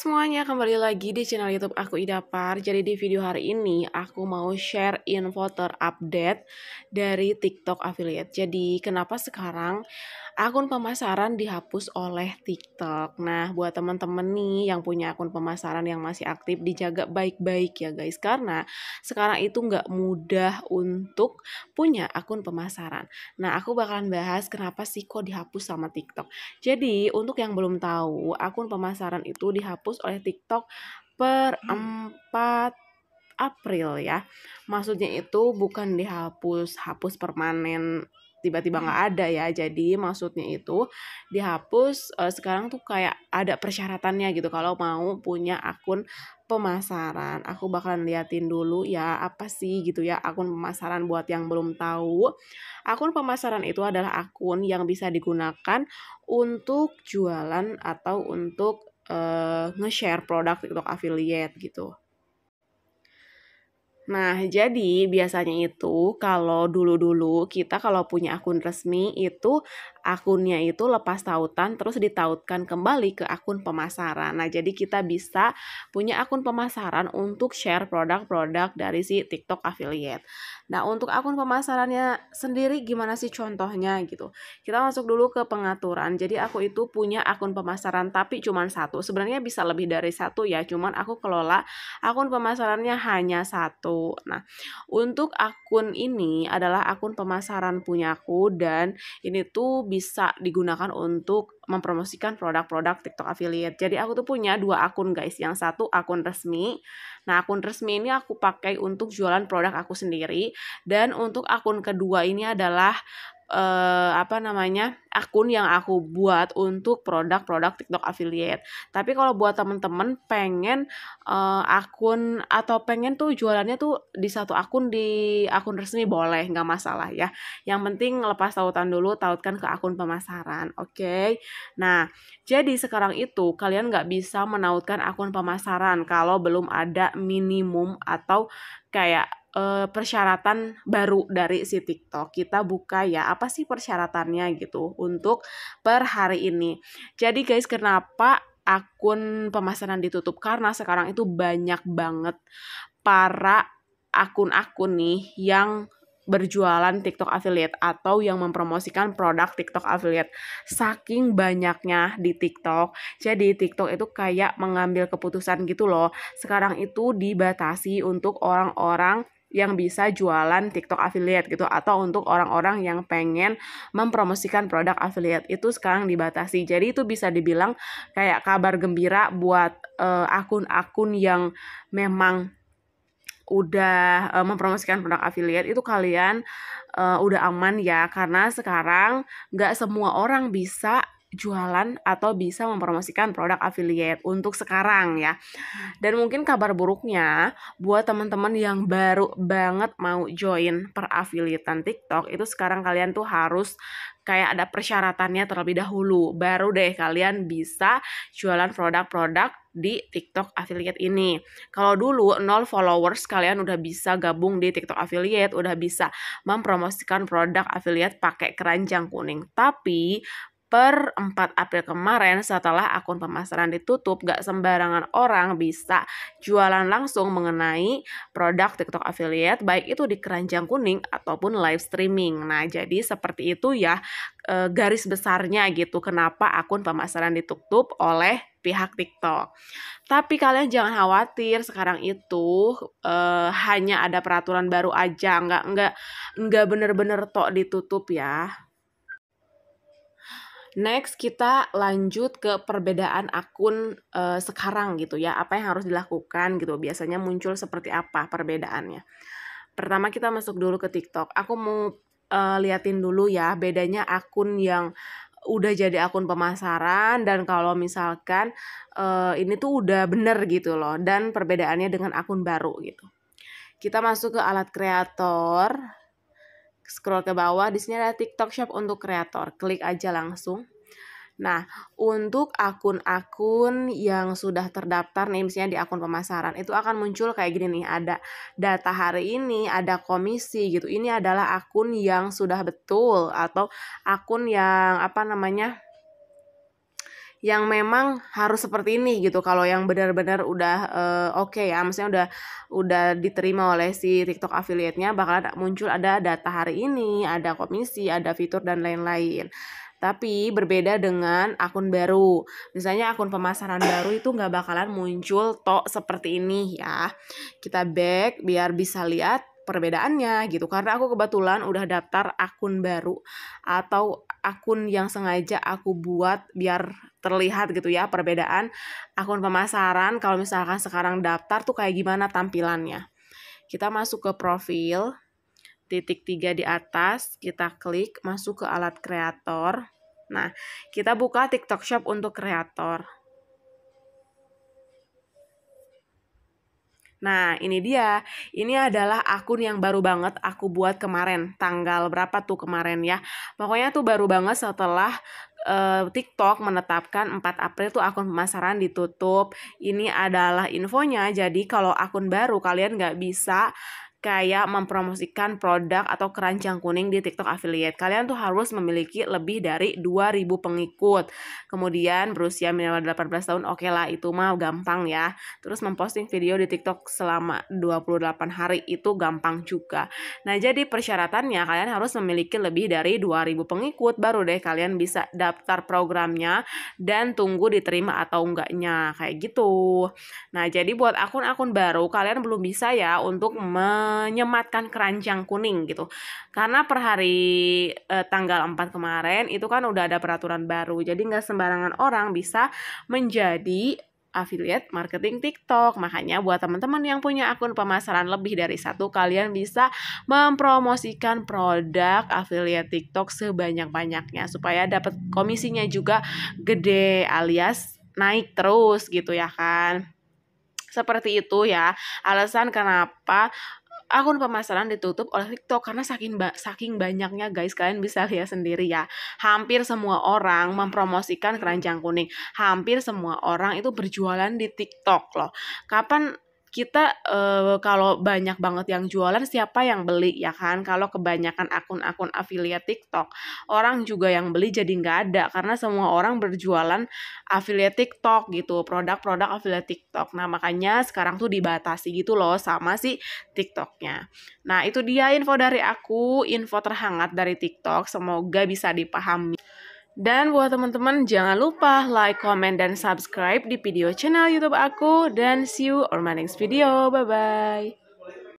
semuanya, kembali lagi di channel YouTube aku ida Idapar. Jadi di video hari ini aku mau share info terupdate dari TikTok affiliate. Jadi kenapa sekarang akun pemasaran dihapus oleh TikTok. Nah, buat teman-teman nih yang punya akun pemasaran yang masih aktif, dijaga baik-baik ya guys. Karena sekarang itu nggak mudah untuk punya akun pemasaran. Nah, aku bakalan bahas kenapa sih kok dihapus sama TikTok. Jadi, untuk yang belum tahu, akun pemasaran itu dihapus oleh TikTok per 4 hmm. April ya. Maksudnya itu bukan dihapus hapus permanen tiba-tiba hmm. nggak ada ya jadi maksudnya itu dihapus uh, sekarang tuh kayak ada persyaratannya gitu kalau mau punya akun pemasaran aku bakalan liatin dulu ya apa sih gitu ya akun pemasaran buat yang belum tahu akun pemasaran itu adalah akun yang bisa digunakan untuk jualan atau untuk uh, nge-share produk TikTok affiliate gitu Nah, jadi biasanya itu kalau dulu-dulu kita kalau punya akun resmi itu akunnya itu lepas tautan terus ditautkan kembali ke akun pemasaran. Nah, jadi kita bisa punya akun pemasaran untuk share produk-produk dari si TikTok affiliate. Nah, untuk akun pemasarannya sendiri gimana sih contohnya gitu. Kita masuk dulu ke pengaturan. Jadi aku itu punya akun pemasaran tapi cuma satu. Sebenarnya bisa lebih dari satu ya, cuman aku kelola akun pemasarannya hanya satu. Nah, untuk akun ini adalah akun pemasaran punyaku dan ini tuh bisa digunakan untuk mempromosikan produk-produk TikTok affiliate. Jadi aku tuh punya dua akun guys. Yang satu akun resmi. Nah, akun resmi ini aku pakai untuk jualan produk aku sendiri dan untuk akun kedua ini adalah uh, apa namanya akun yang aku buat untuk produk-produk TikTok affiliate. Tapi kalau buat temen-temen pengen uh, akun atau pengen tuh jualannya tuh di satu akun di akun resmi boleh nggak masalah ya. Yang penting lepas tautan dulu tautkan ke akun pemasaran, oke? Okay? Nah jadi sekarang itu kalian nggak bisa menautkan akun pemasaran kalau belum ada minimum atau kayak uh, persyaratan baru dari si TikTok. Kita buka ya, apa sih persyaratannya gitu untuk per hari ini. Jadi guys, kenapa akun pemasaran ditutup? Karena sekarang itu banyak banget para akun-akun nih yang berjualan TikTok affiliate atau yang mempromosikan produk TikTok affiliate. Saking banyaknya di TikTok. Jadi TikTok itu kayak mengambil keputusan gitu loh. Sekarang itu dibatasi untuk orang-orang yang bisa jualan TikTok affiliate gitu atau untuk orang-orang yang pengen mempromosikan produk affiliate itu sekarang dibatasi. Jadi itu bisa dibilang kayak kabar gembira buat akun eh, akun-akun yang memang udah uh, mempromosikan produk affiliate itu kalian uh, udah aman ya karena sekarang nggak semua orang bisa jualan atau bisa mempromosikan produk affiliate untuk sekarang ya. Dan mungkin kabar buruknya buat teman-teman yang baru banget mau join per affiliatean TikTok itu sekarang kalian tuh harus kayak ada persyaratannya terlebih dahulu. Baru deh kalian bisa jualan produk-produk di TikTok affiliate ini. Kalau dulu nol followers kalian udah bisa gabung di TikTok affiliate, udah bisa mempromosikan produk affiliate pakai keranjang kuning. Tapi per 4 April kemarin setelah akun pemasaran ditutup gak sembarangan orang bisa jualan langsung mengenai produk TikTok affiliate baik itu di keranjang kuning ataupun live streaming. Nah, jadi seperti itu ya eh, garis besarnya gitu kenapa akun pemasaran ditutup oleh pihak TikTok. Tapi kalian jangan khawatir sekarang itu uh, hanya ada peraturan baru aja nggak nggak nggak bener-bener tok ditutup ya. Next kita lanjut ke perbedaan akun uh, sekarang gitu ya. Apa yang harus dilakukan gitu. Biasanya muncul seperti apa perbedaannya. Pertama kita masuk dulu ke TikTok. Aku mau uh, liatin dulu ya bedanya akun yang udah jadi akun pemasaran dan kalau misalkan uh, ini tuh udah bener gitu loh dan perbedaannya dengan akun baru gitu. Kita masuk ke alat kreator Scroll ke bawah, di sini ada TikTok Shop untuk kreator. Klik aja langsung. Nah, untuk akun-akun yang sudah terdaftar nih misalnya di akun pemasaran itu akan muncul kayak gini nih, ada data hari ini, ada komisi gitu. Ini adalah akun yang sudah betul atau akun yang apa namanya? yang memang harus seperti ini gitu kalau yang benar-benar udah uh, oke okay ya maksudnya udah udah diterima oleh si TikTok affiliate-nya bakalan muncul ada data hari ini, ada komisi, ada fitur dan lain-lain. Tapi berbeda dengan akun baru. Misalnya akun pemasaran baru itu nggak bakalan muncul tok seperti ini ya. Kita back biar bisa lihat perbedaannya gitu karena aku kebetulan udah daftar akun baru atau akun yang sengaja aku buat biar terlihat gitu ya perbedaan akun pemasaran kalau misalkan sekarang daftar tuh kayak gimana tampilannya kita masuk ke profil titik tiga di atas kita klik masuk ke alat kreator nah kita buka TikTok Shop untuk kreator Nah, ini dia. Ini adalah akun yang baru banget aku buat kemarin. Tanggal berapa tuh kemarin ya? Pokoknya tuh baru banget setelah uh, TikTok menetapkan 4 April tuh akun pemasaran ditutup. Ini adalah infonya. Jadi kalau akun baru kalian nggak bisa kayak mempromosikan produk atau keranjang kuning di TikTok affiliate. Kalian tuh harus memiliki lebih dari 2000 pengikut. Kemudian berusia minimal 18 tahun, oke okay lah itu mah gampang ya. Terus memposting video di TikTok selama 28 hari itu gampang juga. Nah, jadi persyaratannya kalian harus memiliki lebih dari 2000 pengikut baru deh kalian bisa daftar programnya dan tunggu diterima atau enggaknya kayak gitu. Nah, jadi buat akun-akun baru kalian belum bisa ya untuk menyematkan keranjang kuning gitu. Karena per hari eh, tanggal 4 kemarin itu kan udah ada peraturan baru. Jadi nggak sembarangan orang bisa menjadi affiliate marketing TikTok. Makanya buat teman-teman yang punya akun pemasaran lebih dari satu, kalian bisa mempromosikan produk affiliate TikTok sebanyak-banyaknya supaya dapat komisinya juga gede alias naik terus gitu ya kan. Seperti itu ya alasan kenapa akun pemasaran ditutup oleh TikTok karena saking ba saking banyaknya guys kalian bisa lihat sendiri ya hampir semua orang mempromosikan keranjang kuning hampir semua orang itu berjualan di TikTok loh kapan kita uh, kalau banyak banget yang jualan siapa yang beli ya kan kalau kebanyakan akun-akun affiliate TikTok orang juga yang beli jadi nggak ada karena semua orang berjualan affiliate TikTok gitu produk-produk affiliate TikTok nah makanya sekarang tuh dibatasi gitu loh sama si TikToknya nah itu dia info dari aku info terhangat dari TikTok semoga bisa dipahami dan buat teman-teman jangan lupa like, comment, dan subscribe di video channel YouTube aku. Dan see you on my next video. Bye-bye.